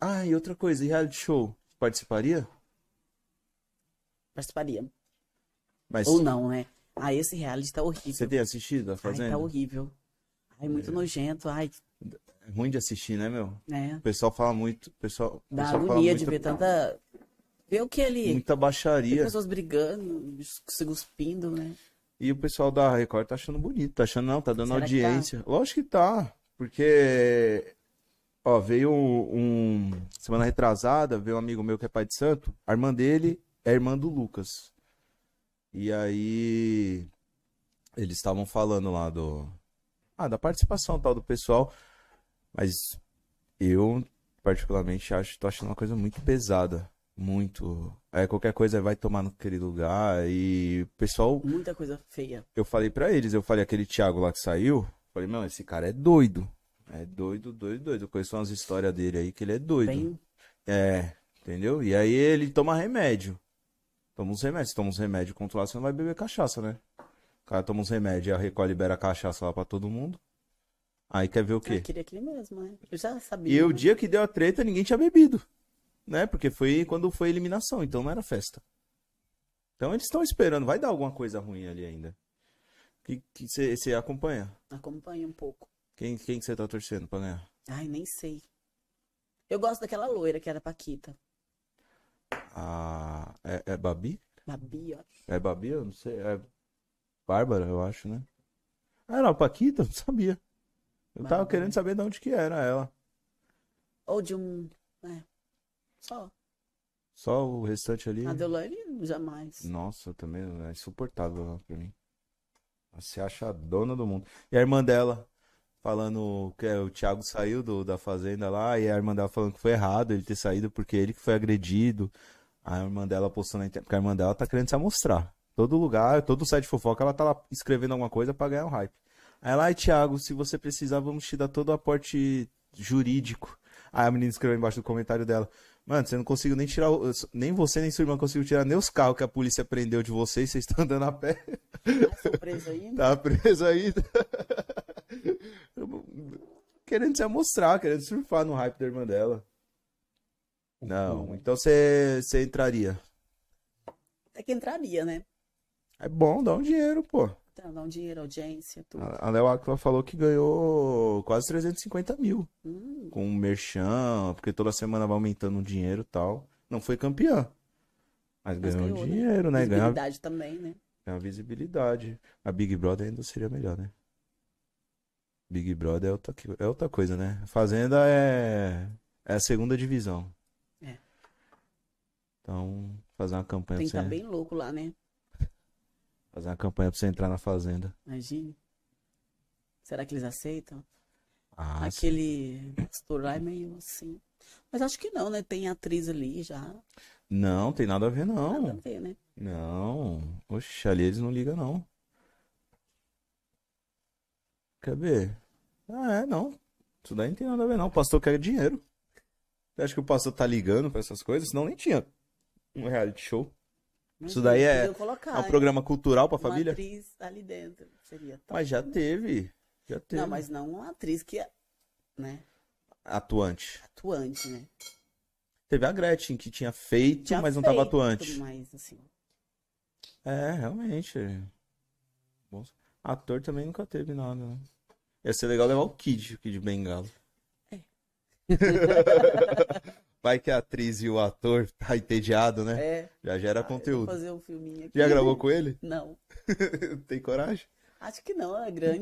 Ah, e outra coisa, reality show, participaria? Participaria. Mas... Ou não, né? Ah, esse reality tá horrível. Você tem assistido a Fazenda? Ai, tá horrível. Ai, muito é. nojento. Ai. É ruim de assistir, né, meu? É. O pessoal fala muito. Pessoal, Dá pessoal agonia de muita... ver tanta. Ver o que ele. Muita baixaria. pessoas brigando, se cuspindo, né? E o pessoal da Record tá achando bonito, tá achando não, tá dando Será tá? audiência. Tá? Lógico que tá. Porque Ó, veio um, um, Semana retrasada, veio um amigo meu que é pai de santo. A irmã dele é irmã do Lucas. E aí. Eles estavam falando lá do. Ah, da participação tal do pessoal. Mas eu, particularmente, acho. Tô achando uma coisa muito pesada. Muito. É, qualquer coisa vai tomar naquele lugar. E o pessoal. Muita coisa feia. Eu falei para eles, eu falei aquele Thiago lá que saiu. Falei, não, esse cara é doido. É doido, doido, doido. Eu conheço umas histórias dele aí que ele é doido. Bem... É, entendeu? E aí ele toma remédio. Toma uns remédios. Se toma uns remédios controlados, você não vai beber cachaça, né? O cara toma uns remédios, a Record libera a cachaça lá pra todo mundo. Aí quer ver o quê? Eu queria aquele mesmo, né? Eu já sabia. E né? o dia que deu a treta, ninguém tinha bebido. Né? Porque foi quando foi eliminação, então não era festa. Então eles estão esperando, vai dar alguma coisa ruim ali ainda. Que você acompanha? Acompanha um pouco. Quem, quem que você tá torcendo pra ganhar? Ai, nem sei. Eu gosto daquela loira que era Paquita. Ah, é, é Babi? Babi, ó. É Babi? Eu não sei. É Bárbara, eu acho, né? Ah, não, Paquita? Não sabia. Eu Bárbara. tava querendo saber de onde que era ela. Ou de um... É. Só. Só o restante ali? A Deolane, jamais. Nossa, também é insuportável pra mim. Ela se acha a dona do mundo. E a irmã dela? falando que é, o Thiago saiu do, da fazenda lá e a irmã dela falando que foi errado ele ter saído porque ele que foi agredido. A irmã dela postando na internet, porque a irmã dela tá querendo se amostrar. Todo lugar, todo site de fofoca, ela tá lá escrevendo alguma coisa para ganhar um hype. Aí lá, Thiago, se você precisar, vamos te dar todo o aporte jurídico. Aí a menina escreveu embaixo do comentário dela. Mano, você não conseguiu nem tirar. Nem você, nem sua irmã conseguiu tirar nem os carros que a polícia prendeu de vocês, vocês estão andando a pé. Ah, preso ainda? Tá preso ainda. Tá querendo se mostrar, querendo surfar no hype da irmã dela. Não, uhum. então você entraria. Até que entraria, né? É bom, dá um dinheiro, pô. Então, dá um dinheiro, audiência, tudo. A Léo Aquila falou que ganhou quase 350 mil. Hum. Com o merchan, porque toda semana vai aumentando o dinheiro e tal. Não foi campeã. Mas, mas ganhou, ganhou né? dinheiro, né? né? Visibilidade ganhou... também, né? Ganhou visibilidade. A Big Brother ainda seria melhor, né? Big Brother é outra, é outra coisa, né? Fazenda é, é a segunda divisão. É. Então, fazer uma campanha Tem que estar tá bem louco lá, né? Fazer uma campanha pra você entrar na fazenda. Imagine. Será que eles aceitam? Ah, Aquele pastor lá é meio assim. Mas acho que não, né? Tem atriz ali já. Não, tem nada a ver, não. Nada a ver, né? Não. Oxe, ali eles não ligam, não. Quer ver? Ah, é, não. Isso daí não tem nada a ver, não. O pastor quer dinheiro. Você acha que o pastor tá ligando pra essas coisas? Senão nem tinha um reality show. Isso daí é, colocar, é um programa cultural pra uma família? atriz ali dentro. Seria top, Mas já né? teve. Já teve. Não, mas não uma atriz que é, né? Atuante. Atuante, né? Teve a Gretchen, que tinha feito, mas não feito, tava atuante. Mas, assim... É, realmente. Bom, ator também nunca teve nada, né? Ia ser legal levar o Kid, o Kid Bengala. É. Vai que a atriz e o ator tá entediado, né? É. Já gera ah, conteúdo. fazer um filminho aqui. Já gravou com ele? Não. Tem coragem? Acho que não, é grande.